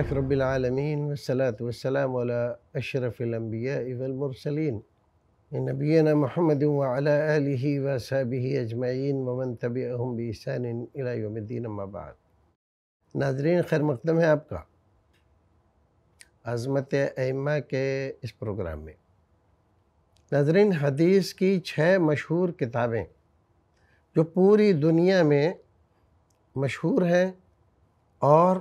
اللہ رب العالمین والصلاة والسلام على اشرف الانبیاء والمرسلین نبینا محمد وعلى آلہ وصحبہ اجمعین ومن تبعهم بإحسان الى یوم الدین اما بعد ناظرین خیر مقدم ہے آپ کا عظمت ائمہ کے اس پروگرام میں ناظرین حدیث کی چھ مشہور کتابیں جو پوری دنیا میں مشہور ہیں اور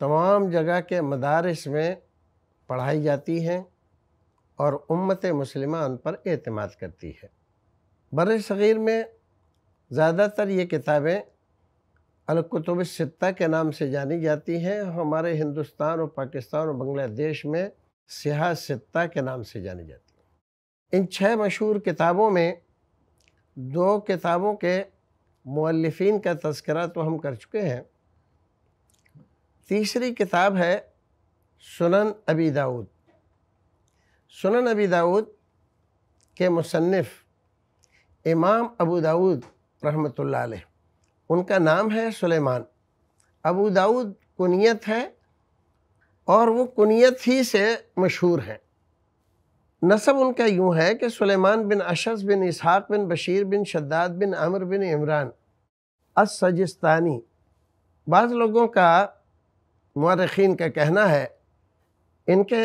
تمام جگہ کے مدارس میں پڑھائی جاتی ہیں اور امت مسلمہ ان پر اعتماد کرتی ہے بر صغیر میں زیادہ تر یہ کتابیں القتب ستہ کے نام سے جانی جاتی ہیں ہمارے ہندوستان اور پاکستان اور بنگلہ دیش میں سیاہ ستہ کے نام سے جانی جاتی ہیں ان چھ مشہور کتابوں میں دو کتابوں کے مؤلفین کا تذکرہ تو ہم کر چکے ہیں تیسری کتاب ہے سنن ابی داود سنن ابی داود کے مصنف امام ابو داود رحمۃ اللہ علیہ ان کا نام ہے سلیمان ابو داود کنیت ہے اور وہ کنیت ہی سے مشہور ہے نصب ان کا یوں ہے کہ سلیمان بن اشد بن اسحاق بن بشیر بن شداد بن امر بن عمران السجستانی بعض لوگوں کا مورخین کا کہنا ہے ان کے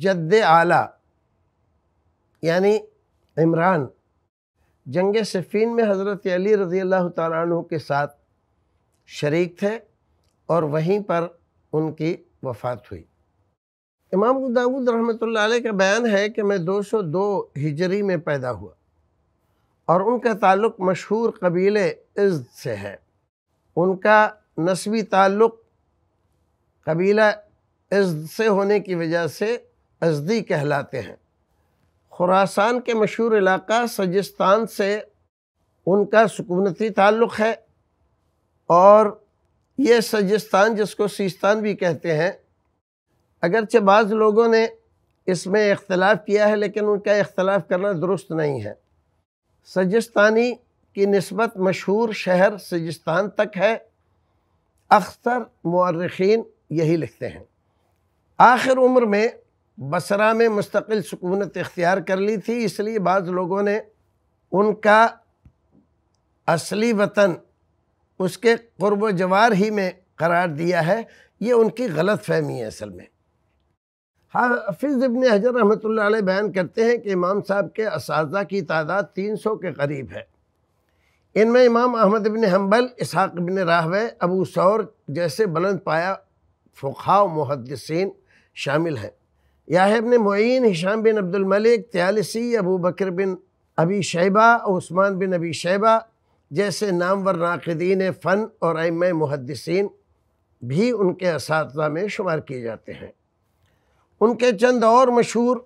جد اعلیٰ یعنی عمران جنگ صفین میں حضرت علی رضی اللہ تعالیٰ عنہ کے ساتھ شریک تھے اور وہیں پر ان کی وفات ہوئی امام داود رحمۃ اللہ علیہ کا بیان ہے کہ میں دو سو دو ہجری میں پیدا ہوا اور ان کا تعلق مشہور قبیل عزد سے ہے ان کا نسبی تعلق قبیلہ ازد سے ہونے کی وجہ سے ازدی کہلاتے ہیں خوراسان کے مشہور علاقہ سجستان سے ان کا سکونتی تعلق ہے اور یہ سجستان جس کو سیستان بھی کہتے ہیں اگرچہ بعض لوگوں نے اس میں اختلاف کیا ہے لیکن ان کا اختلاف کرنا درست نہیں ہے سجستانی کی نسبت مشہور شہر سجستان تک ہے اکثر مورخین یہی لکھتے ہیں آخر عمر میں بصرہ میں مستقل سکونت اختیار کر لی تھی اس لیے بعض لوگوں نے ان کا اصلی وطن اس کے قرب و جوار ہی میں قرار دیا ہے یہ ان کی غلط فہمی ہے اصل میں حافظ ابن حجر رحمۃ اللہ علیہ بیان کرتے ہیں کہ امام صاحب کے اساتذہ کی تعداد تین سو کے قریب ہے ان میں امام احمد ابن حنبل اسحاق ابن راہوے ابو سور جیسے بلند پایا فقہ و محدثین شامل ہیں ابن معین ہشام بن عبد الملک تیالسی ابو بکر بن ابی شیبہ عثمان بن ابی شیبہ جیسے نامور ناقدین فن اور محدثین بھی ان کے اساتذہ میں شمار کیے جاتے ہیں ان کے چند اور مشہور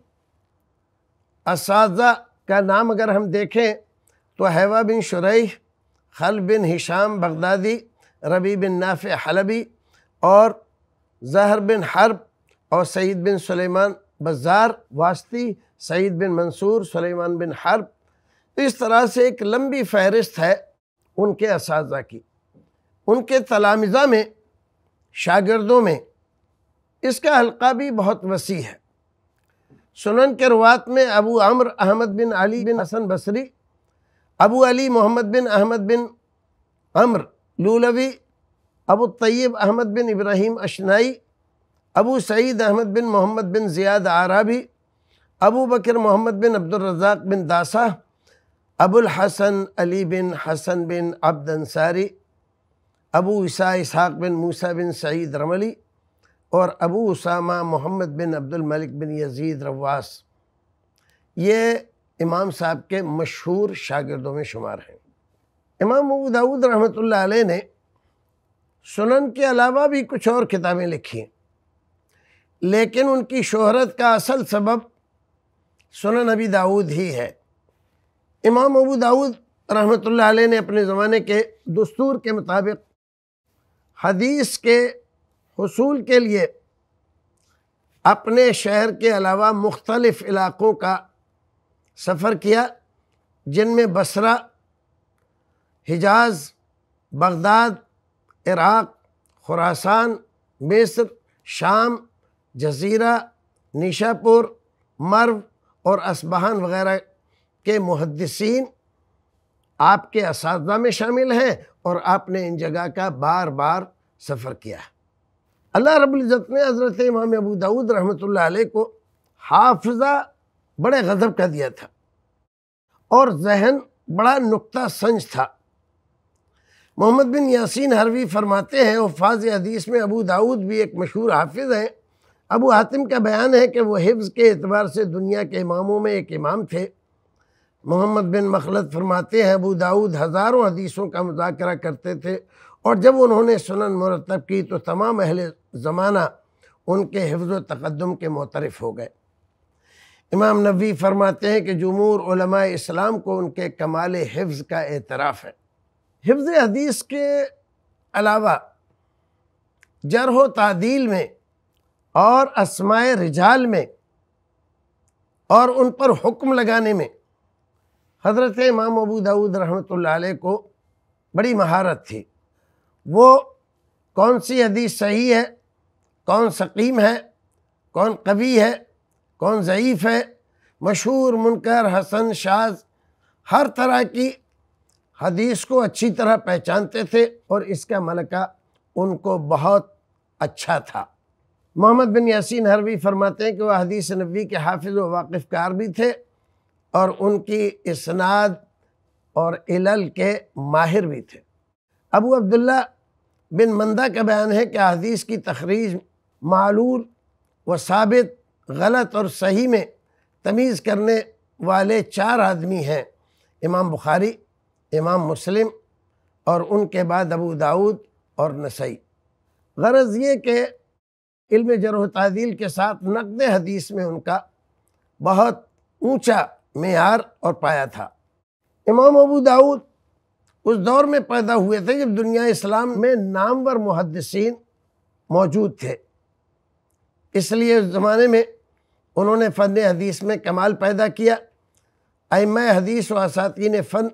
اساتذہ کا نام اگر ہم دیکھیں تو حیوہ بن شریح خل بن ہشام بغدادی ربی بن نافع حلبی اور زہر بن حرب اور سعید بن سلیمان بزار واسطی سعید بن منصور سلیمان بن حرب اس طرح سے ایک لمبی فہرست ہے ان کے اساتذہ کی ان کے تلامزہ میں شاگردوں میں اس کا حلقہ بھی بہت وسیع ہے سنن کے روات میں ابو عمر احمد بن علی بن حسن بصری ابو علی محمد بن احمد بن عمر لولوی ابو طیب احمد بن ابراہیم اشنائی ابو سعید احمد بن محمد بن زیاد عرابی ابو بکر محمد بن عبد الرزاق بن داسہ ابو الحسن علی بن حسن بن عبد انصاری ابو عیسیٰ اسحاق بن موسیٰ بن سعید رملی اور ابو اسامہ محمد بن عبد الملک بن یزید رواس یہ امام صاحب کے مشہور شاگردوں میں شمار ہیں امام ابو داود رحمۃ اللہ علیہ نے سنن کے علاوہ بھی کچھ اور کتابیں لکھی ہیں لیکن ان کی شہرت کا اصل سبب سنن ابی داود ہی ہے امام ابو داود رحمۃ اللہ علیہ نے اپنے زمانے کے دستور کے مطابق حدیث کے حصول کے لیے اپنے شہر کے علاوہ مختلف علاقوں کا سفر کیا جن میں Basra Hejaz Baghdad Iraq Khorasan مصر شام جزیرہ نشا پور مرو اور اسبہان وغیرہ کے محدثین آپ کے اساتذہ میں شامل ہیں اور آپ نے ان جگہ کا بار بار سفر کیا اللہ رب العزت نے حضرت امام ابو داود رحمۃ اللہ علیہ کو حافظہ بڑے غضب کا دیا تھا اور ذہن بڑا نقطہ سنج تھا محمد بن یاسین حروی فرماتے ہیں وہ حدیث میں ابو داود بھی ایک مشہور حافظ ہیں ابو حاتم کا بیان ہے کہ وہ حفظ کے اعتبار سے دنیا کے اماموں میں ایک امام تھے محمد بن مخلط فرماتے ہیں ابو داود ہزاروں حدیثوں کا مذاکرہ کرتے تھے اور جب انہوں نے سنن مرتب کی تو تمام اہل زمانہ ان کے حفظ و تقدم کے معترف ہو گئے امام نبوی فرماتے ہیں کہ جمہور علماء اسلام کو ان کے کمال حفظ کا اعتراف ہے حفظ حدیث کے علاوہ جرح و تعدیل میں اور اسماء رجال میں اور ان پر حکم لگانے میں حضرت امام ابو داود رحمۃ اللہ علیہ کو بڑی مہارت تھی وہ کون سی حدیث صحیح ہے کون سقیم ہے کون قوی ہے کون ضعیف ہے مشہور منکر حسن شاز ہر طرح کی حدیث کو اچھی طرح پہچانتے تھے اور اس کا ملکہ ان کو بہت اچھا تھا محمد بن یسین حروی فرماتے ہیں کہ وہ حدیث نبی کے حافظ و واقف کار بھی تھے اور ان کی اسناد اور علل کے ماہر بھی تھے ابو عبداللہ بن مندہ کا بیان ہے کہ حدیث کی تخریج معلول و ثابت غلط اور صحیح میں تمیز کرنے والے چار آدمی ہیں امام بخاری امام مسلم اور ان کے بعد ابو داود اور نسائی غرض یہ کہ علم جرح و تعدیل کے ساتھ نقد حدیث میں ان کا بہت اونچا معیار اور پایا تھا امام ابو داود اس دور میں پیدا ہوئے تھے جب دنیا اسلام میں نامور محدثین موجود تھے اس لیے اس زمانے میں انہوں نے فن حدیث میں کمال پیدا کیا ائمہ حدیث و اساتین فن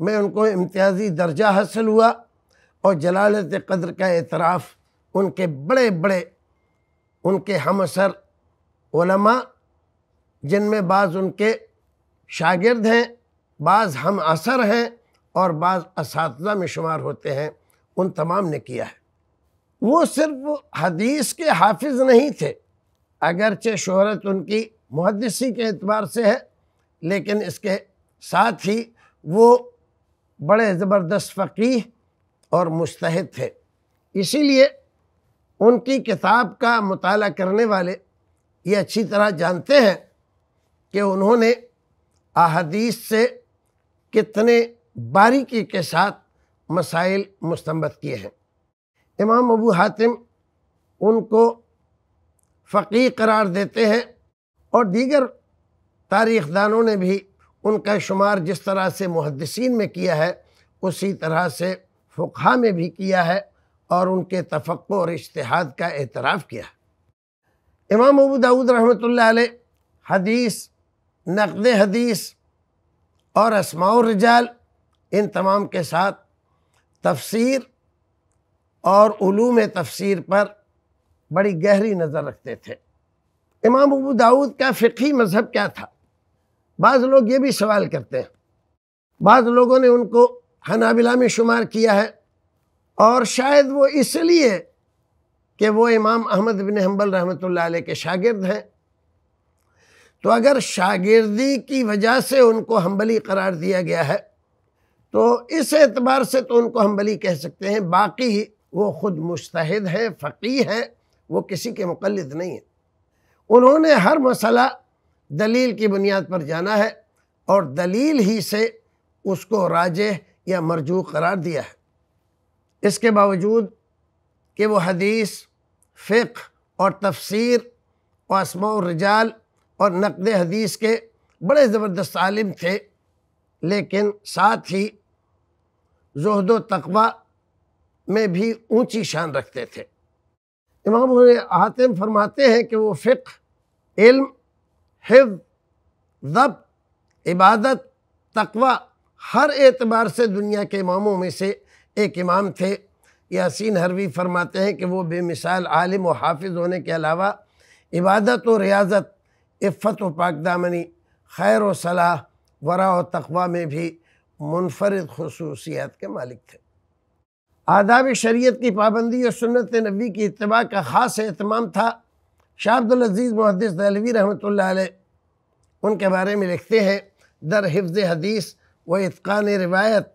میں ان کو امتیازی درجہ حاصل ہوا اور جلالت قدر کا اعتراف ان کے بڑے بڑے ان کے ہم اثر علماء جن میں بعض ان کے شاگرد ہیں بعض ہم اثر ہیں اور بعض اساتذہ میں شمار ہوتے ہیں ان تمام نے کیا ہے وہ صرف حدیث کے حافظ نہیں تھے اگرچہ شہرت ان کی محدثی کے اعتبار سے ہے لیکن اس کے ساتھ ہی وہ بڑے زبردست فقی اور مستحد تھے اسی لیے ان کی کتاب کا مطالعہ کرنے والے یہ اچھی طرح جانتے ہیں کہ انہوں نے احادیث سے کتنے باریکی کے ساتھ مسائل مستمت کیے ہیں امام ابو حاتم ان کو فقی قرار دیتے ہیں اور دیگر تاریخ دانوں نے بھی ان کا شمار جس طرح سے محدثین میں کیا ہے اسی طرح سے فقہ میں بھی کیا ہے اور ان کے تفقع اور اشتہاد کا اعتراف کیا ہے امام ابو داود رحمۃ اللہ علیہ حدیث نقد حدیث اور اسماع الرجال ان تمام کے ساتھ تفسیر اور علوم تفسیر پر بڑی گہری نظر رکھتے تھے امام ابو داود کا فقی مذہب کیا تھا بعض لوگ یہ بھی سوال کرتے ہیں بعض لوگوں نے ان کو میں شمار کیا ہے اور شاید وہ اس لیے کہ وہ امام احمد بن حنبل رحمت اللہ علیہ کے شاگرد ہیں تو اگر شاگردی کی وجہ سے ان کو حنبلی قرار دیا گیا ہے تو اس اعتبار سے تو ان کو حنبلی کہہ سکتے ہیں باقی وہ خود مستحد ہیں فقی ہیں وہ کسی کے مقلد نہیں ہیں انہوں نے ہر مسئلہ دلیل کی بنیاد پر جانا ہے اور دلیل ہی سے اس کو راجہ یا مرجو قرار دیا ہے اس کے باوجود کہ وہ حدیث فقہ اور تفسیر و اسماء الرجال اور نقد حدیث کے بڑے زبردست عالم تھے لیکن ساتھ ہی زہد و تقوی میں بھی اونچی شان رکھتے تھے امام حاتم فرماتے ہیں کہ وہ فقہ علم حف ضب عبادت تقوی ہر اعتبار سے دنیا کے اماموں میں سے ایک امام تھے یاسین حروی فرماتے ہیں کہ وہ بے مثال عالم و حافظ ہونے کے علاوہ عبادت و ریاضت عفت و پاک دامنی خیر و صلاح ورا و تقوی میں بھی منفرد خصوصیات کے مالک تھے آداب شریعت کی پابندی اور سنت نبی کی اتباع کا خاص اہتمام تھا شاہ عبدالعزیز محدث دہلوی رحمۃ اللہ علیہ ان کے بارے میں لکھتے ہیں در حفظ حدیث و اتقان روایت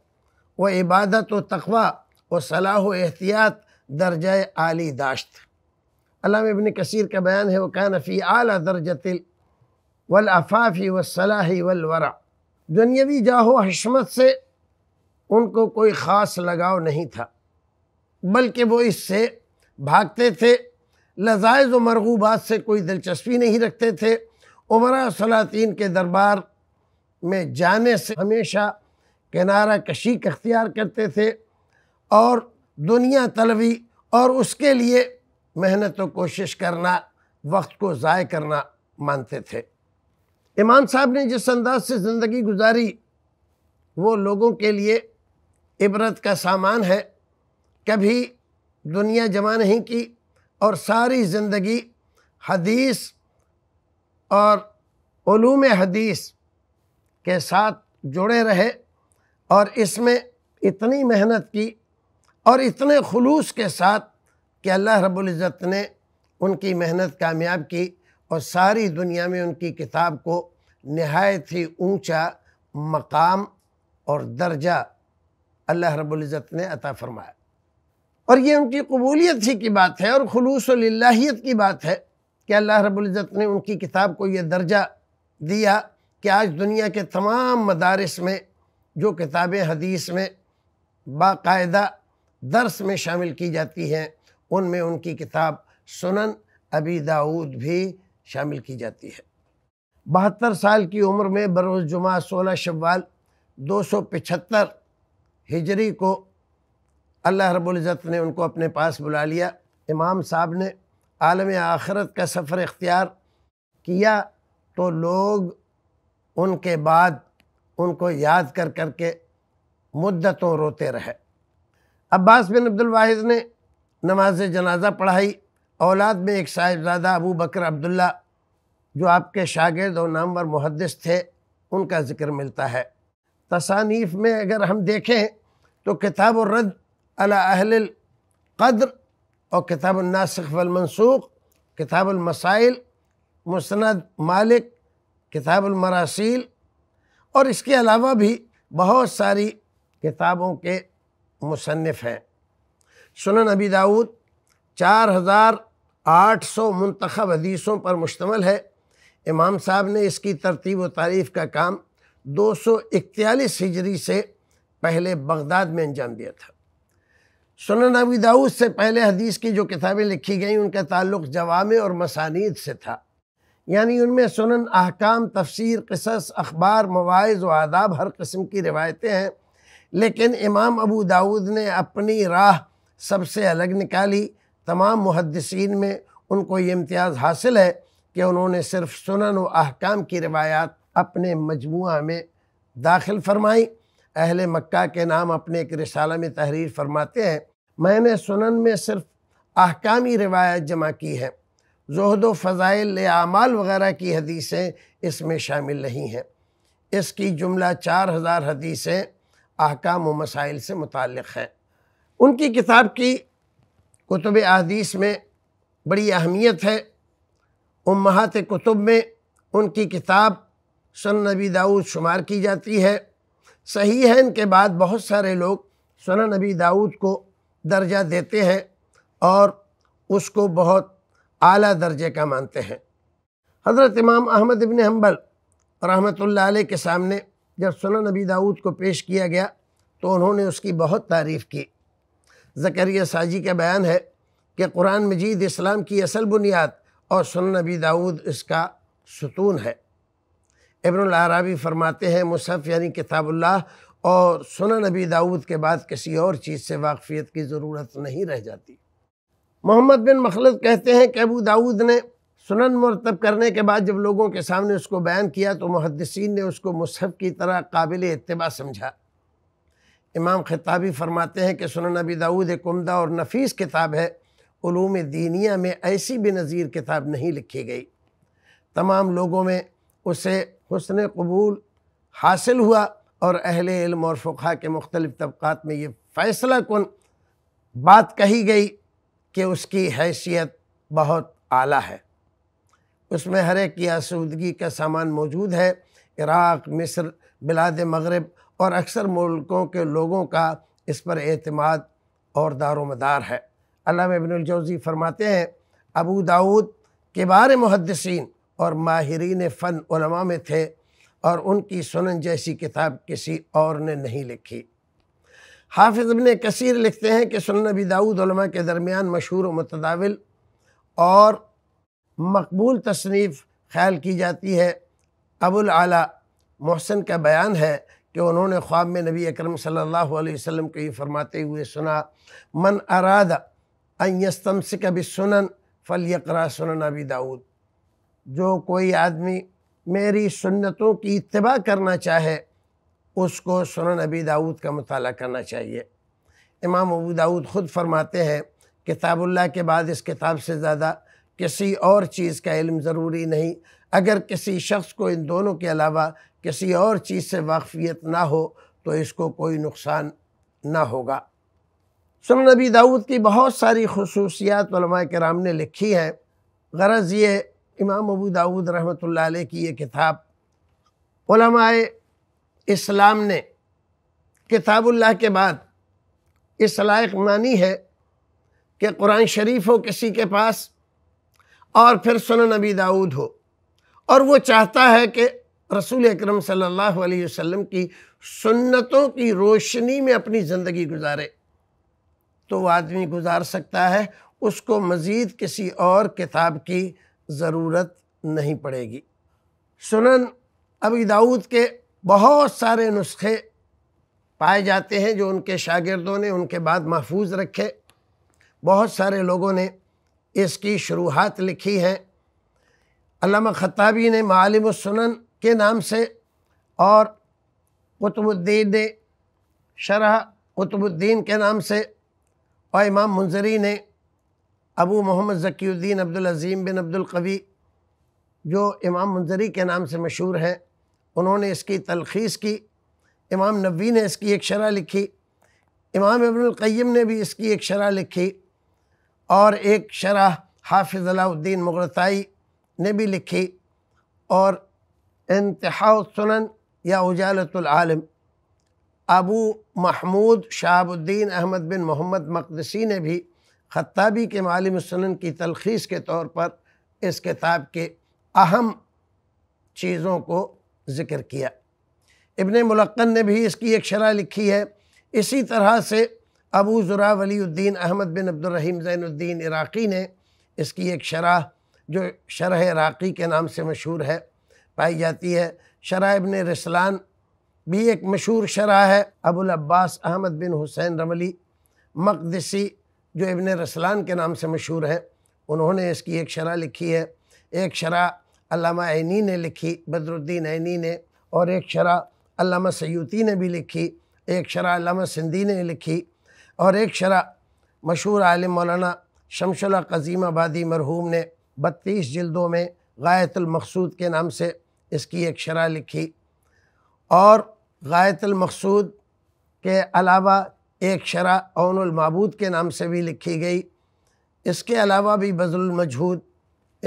و عبادت و تقوی و صلاح و احتیاط درجہ عالی داشت علامہ ابن کثیر کا بیان ہے وہ کا نفی آلی درجل ولافافی و صلاحی ولورا و حشمت سے ان کو کوئی خاص لگاؤ نہیں تھا بلکہ وہ اس سے بھاگتے تھے لذائز و مرغوبات سے کوئی دلچسپی نہیں رکھتے تھے عمرہ سلاطین کے دربار میں جانے سے ہمیشہ کنارہ کشی اختیار کرتے تھے اور دنیا طلبی اور اس کے لیے محنت و کوشش کرنا وقت کو ضائع کرنا مانتے تھے امام صاحب نے جس انداز سے زندگی گزاری وہ لوگوں کے لیے عبرت کا سامان ہے کبھی دنیا جمع نہیں کی اور ساری زندگی حدیث اور علوم حدیث کے ساتھ جڑے رہے اور اس میں اتنی محنت کی اور اتنے خلوص کے ساتھ کہ اللہ رب العزت نے ان کی محنت کامیاب کی اور ساری دنیا میں ان کی کتاب کو نہایت ہی اونچا مقام اور درجہ اللہ رب العزت نے عطا فرمایا اور یہ ان کی قبولیت ہی کی بات ہے اور خلوص اللہیت کی بات ہے کہ اللہ رب العزت نے ان کی کتاب کو یہ درجہ دیا کہ آج دنیا کے تمام مدارس میں جو کتابیں حدیث میں باقاعدہ درس میں شامل کی جاتی ہیں ان میں ان کی کتاب سنن ابی داود بھی شامل کی جاتی ہے بہتر سال کی عمر میں بروز جمعہ سولہ شبال دو سو پچھتر ہجری کو اللہ رب العزت نے ان کو اپنے پاس بلا لیا امام صاحب نے عالم آخرت کا سفر اختیار کیا تو لوگ ان کے بعد ان کو یاد کر کر کے مدتوں روتے رہے عباس بن عبد الواحد نے نماز جنازہ پڑھائی اولاد میں ایک صاحبزادہ ابو بکر عبداللہ جو آپ کے شاگرد اور نامور محدث تھے ان کا ذکر ملتا ہے تصانیف میں اگر ہم دیکھیں تو کتاب و رد علی اہل القدر اور کتاب الناسخ والمنسوخ کتاب المسائل مسند مالک کتاب المراسیل اور اس کے علاوہ بھی بہت ساری کتابوں کے مصنف ہیں سنن نبی داود چار ہزار آٹھ سو منتخب حدیثوں پر مشتمل ہے امام صاحب نے اس کی ترتیب و تعریف کا کام دو سو اکتالیس ہجری سے پہلے بغداد میں انجام دیا تھا سنن ابی داؤد سے پہلے حدیث کی جو کتابیں لکھی گئیں ان کا تعلق جوامع اور مسانید سے تھا یعنی ان میں سنن احکام تفسیر قصص اخبار مواعظ و آداب ہر قسم کی روایتیں ہیں لیکن امام ابو داود نے اپنی راہ سب سے الگ نکالی تمام محدثین میں ان کو یہ امتیاز حاصل ہے کہ انہوں نے صرف سنن و احکام کی روایات اپنے مجموعہ میں داخل فرمائی اہل مکہ کے نام اپنے ایک رسالہ میں تحریر فرماتے ہیں میں نے سنن میں صرف احکامی روایت جمع کی ہے زہد و فضائل اعمال وغیرہ کی حدیثیں اس میں شامل نہیں ہیں اس کی جملہ چار ہزار حدیثیں احکام و مسائل سے متعلق ہیں ان کی کتاب کی کتب احادیث میں بڑی اہمیت ہے امہات کتب میں ان کی کتاب سن نبی داؤد شمار کی جاتی ہے صحیح ہے ان کے بعد بہت سارے لوگ سنا نبی داؤد کو درجہ دیتے ہیں اور اس کو بہت اعلیٰ درجے کا مانتے ہیں حضرت امام احمد ابن حنبل رحمت رحمۃ اللہ علیہ کے سامنے جب سنن نبی داود کو پیش کیا گیا تو انہوں نے اس کی بہت تعریف کی زکریہ ساجی کا بیان ہے کہ قرآن مجید اسلام کی اصل بنیاد اور سنن نبی دعوت اس کا ستون ہے ابن العرابی فرماتے ہیں مصحف یعنی کتاب اللہ اور سنن نبی داود کے بعد کسی اور چیز سے واقفیت کی ضرورت نہیں رہ جاتی محمد بن مخلط کہتے ہیں کہ ابو داود نے سنن مرتب کرنے کے بعد جب لوگوں کے سامنے اس کو بیان کیا تو محدثین نے اس کو مصحف کی طرح قابل اتباع سمجھا امام خطابی فرماتے ہیں کہ سنن نبی داود ایک عمدہ اور نفیس کتاب ہے علوم دینیا میں ایسی بے نظیر کتاب نہیں لکھی گئی تمام لوگوں میں اسے حسن قبول حاصل ہوا اور اہل علم اور فقہ کے مختلف طبقات میں یہ فیصلہ کن بات کہی گئی کہ اس کی حیثیت بہت اعلیٰ ہے اس میں ہر ایک کی آسودگی کا سامان موجود ہے عراق مصر بلاد مغرب اور اکثر ملکوں کے لوگوں کا اس پر اعتماد اور دار و مدار ہے علامہ ابن الجوزی فرماتے ہیں ابو داود کے بارے اور ماہرین فن علماء میں تھے اور ان کی سنن جیسی کتاب کسی اور نے نہیں لکھی حافظ ابن کثیر لکھتے ہیں کہ سنن نبی داود علماء کے درمیان مشہور و متداول اور مقبول تصنیف خیال کی جاتی ہے ابو العلا محسن کا بیان ہے کہ انہوں نے خواب میں نبی اکرم صلی اللہ علیہ وسلم کو یہ فرماتے ہوئے سنا من ارادم ان یستمسک بسنن فلیقرا سنن ابی داود جو کوئی آدمی میری سنتوں کی اتباع کرنا چاہے اس کو سنن ابی داود کا مطالعہ کرنا چاہیے امام ابو داود خود فرماتے ہیں کتاب اللہ کے بعد اس کتاب سے زیادہ کسی اور چیز کا علم ضروری نہیں اگر کسی شخص کو ان دونوں کے علاوہ کسی اور چیز سے واقفیت نہ ہو تو اس کو کوئی نقصان نہ ہوگا سنن نبی داود کی بہت ساری خصوصیات علماء کرام نے لکھی ہے غرض یہ امام ابو داود رحمۃ اللہ علیہ کی یہ کتاب علماء اسلام نے کتاب اللہ کے بعد اس لائق مانی ہے کہ قرآن شریف ہو کسی کے پاس اور پھر سنن نبی داود ہو اور وہ چاہتا ہے کہ رسول اکرم صلی اللہ علیہ وسلم کی سنتوں کی روشنی میں اپنی زندگی گزارے تو وہ آدمی گزار سکتا ہے اس کو مزید کسی اور کتاب کی ضرورت نہیں پڑے گی سنن ابی داود کے بہت سارے نسخے پائے جاتے ہیں جو ان کے شاگردوں نے ان کے بعد محفوظ رکھے بہت سارے لوگوں نے اس کی شروحات لکھی ہیں علامہ خطابی نے معالم السنن کے نام سے اور قطب الدین نے شرح قطب الدین کے نام سے اور امام منظری نے ابو محمد ذکی الدین عبدالعظیم بن عبد القوی جو امام منظری کے نام سے مشہور ہیں انہوں نے اس کی تلخیص کی امام نبوی نے اس کی ایک شرح لکھی امام ابن القیم نے بھی اس کی ایک شرح لکھی اور ایک شرح حافظ علاء الدین مغرطائی نے بھی لکھی اور انتہا السنن یا اجالت العالم ابو محمود شہاب الدین احمد بن محمد مقدسی نے بھی خطابی کے معالم السنن کی تلخیص کے طور پر اس کتاب کے اہم چیزوں کو ذکر کیا ابن ملقن نے بھی اس کی ایک شرح لکھی ہے اسی طرح سے ابو ذرا ولی الدین احمد بن عبد الرحیم زین الدین عراقی نے اس کی ایک شرح جو شرح عراقی کے نام سے مشہور ہے پائی جاتی ہے شرح ابن رسلان بھی ایک مشہور شرح ہے ابو العباس احمد بن حسین رملی مقدسی جو ابن رسلان کے نام سے مشہور ہیں انہوں نے اس کی ایک شرح لکھی ہے ایک شرح علامہ عینی نے لکھی بدر الدین عینی نے اور ایک شرح علامہ سیوتی نے بھی لکھی ایک شرح علامہ سندھی نے لکھی اور ایک شرح مشہور عالم مولانا شمش اللہ قزیم آبادی مرحوم نے بتیس جلدوں میں غایت المقصود کے نام سے اس کی ایک شرح لکھی اور غایت المقصود کے علاوہ ایک شرح اون المعبود کے نام سے بھی لکھی گئی اس کے علاوہ بھی بزل المجہود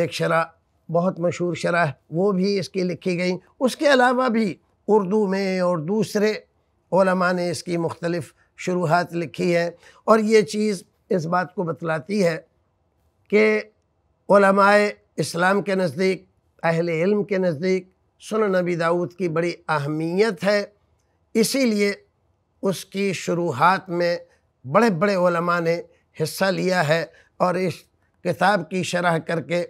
ایک شرح بہت مشہور شرح وہ بھی اس کی لکھی گئی اس کے علاوہ بھی اردو میں اور دوسرے علماء نے اس کی مختلف شروحات لکھی ہے اور یہ چیز اس بات کو بتلاتی ہے کہ علماء اسلام کے نزدیک اہل علم کے نزدیک سن نبی داود کی بڑی اہمیت ہے اسی لیے اس کی شروحات میں بڑے بڑے علماء نے حصہ لیا ہے اور اس کتاب کی شرح کر کے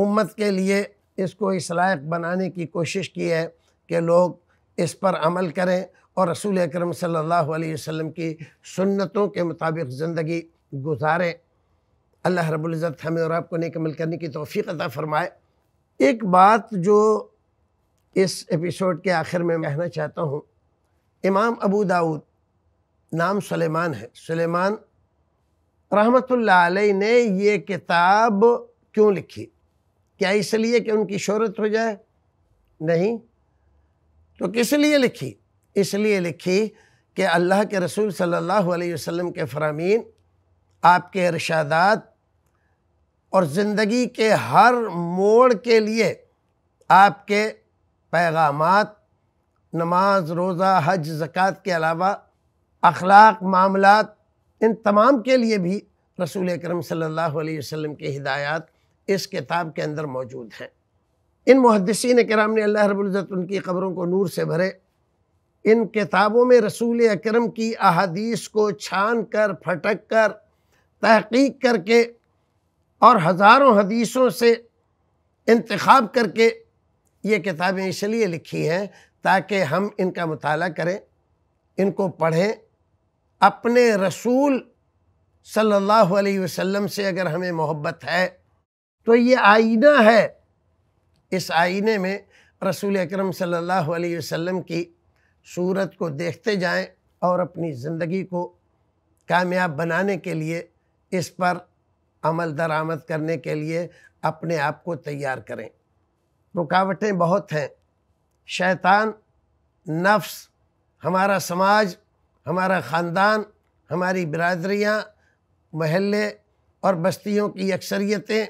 امت کے لیے اس کو اس لائق بنانے کی کوشش کی ہے کہ لوگ اس پر عمل کریں اور رسول اکرم صلی اللہ علیہ وسلم کی سنتوں کے مطابق زندگی گزاریں اللہ رب العزت ہمیں اور آپ کو نیک عمل کرنے کی توفیق عطا فرمائے ایک بات جو اس ایپیسوڈ کے آخر میں کہنا چاہتا ہوں امام ابو داود نام سلیمان ہے سلیمان رحمت اللہ علیہ نے یہ کتاب کیوں لکھی کیا اس لیے کہ ان کی شہرت ہو جائے نہیں تو کس لیے لکھی اس لیے لکھی کہ اللہ کے رسول صلی اللہ علیہ وسلم کے فرامین آپ کے ارشادات اور زندگی کے ہر موڑ کے لیے آپ کے پیغامات نماز روزہ حج زکوٰۃ کے علاوہ اخلاق معاملات ان تمام کے لیے بھی رسول اکرم صلی اللہ علیہ وسلم کی ہدایات اس کتاب کے اندر موجود ہیں ان محدثین کرام نے اللہ رب العزت ان کی قبروں کو نور سے بھرے ان کتابوں میں رسول اکرم کی احادیث کو چھان کر پھٹک کر تحقیق کر کے اور ہزاروں حدیثوں سے انتخاب کر کے یہ کتابیں اس لیے لکھی ہیں تاکہ ہم ان کا مطالعہ کریں ان کو پڑھیں اپنے رسول صلی اللہ علیہ وسلم سے اگر ہمیں محبت ہے تو یہ آئینہ ہے اس آئینے میں رسول اکرم صلی اللہ علیہ وسلم کی صورت کو دیکھتے جائیں اور اپنی زندگی کو کامیاب بنانے کے لیے اس پر عمل درآمد کرنے کے لیے اپنے آپ کو تیار کریں رکاوٹیں بہت ہیں شیطان نفس ہمارا سماج ہمارا خاندان ہماری برادریاں محلے اور بستیوں کی اکثریتیں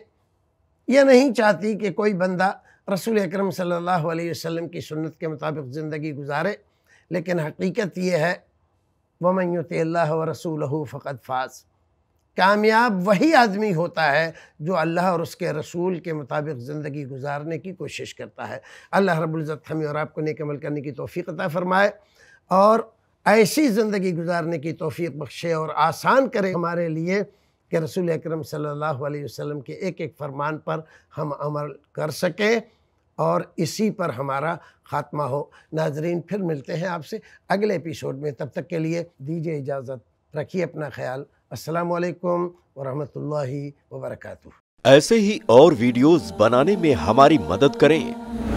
یہ نہیں چاہتی کہ کوئی بندہ رسول اکرم صلی اللہ علیہ وسلم کی سنت کے مطابق زندگی گزارے لیکن حقیقت یہ ہے وہ اللہ و رسول فَقَدْ فقط کامیاب وہی آدمی ہوتا ہے جو اللہ اور اس کے رسول کے مطابق زندگی گزارنے کی کوشش کرتا ہے اللہ رب العزت ہمیں اور آپ کو نیک عمل کرنے کی توفیق عطا فرمائے اور ایسی زندگی گزارنے کی توفیق بخشے اور آسان کرے ہمارے لیے کہ رسول اکرم صلی اللہ علیہ وسلم کے ایک ایک فرمان پر ہم عمل کر سکیں اور اسی پر ہمارا خاتمہ ہو ناظرین پھر ملتے ہیں آپ سے اگلے اپیسوڈ میں تب تک کے لیے دیجیے اجازت رکھیے اپنا خیال السلام علیکم ورحمۃ اللہ وبرکاتہ ایسے ہی اور ویڈیوز بنانے میں ہماری مدد کریں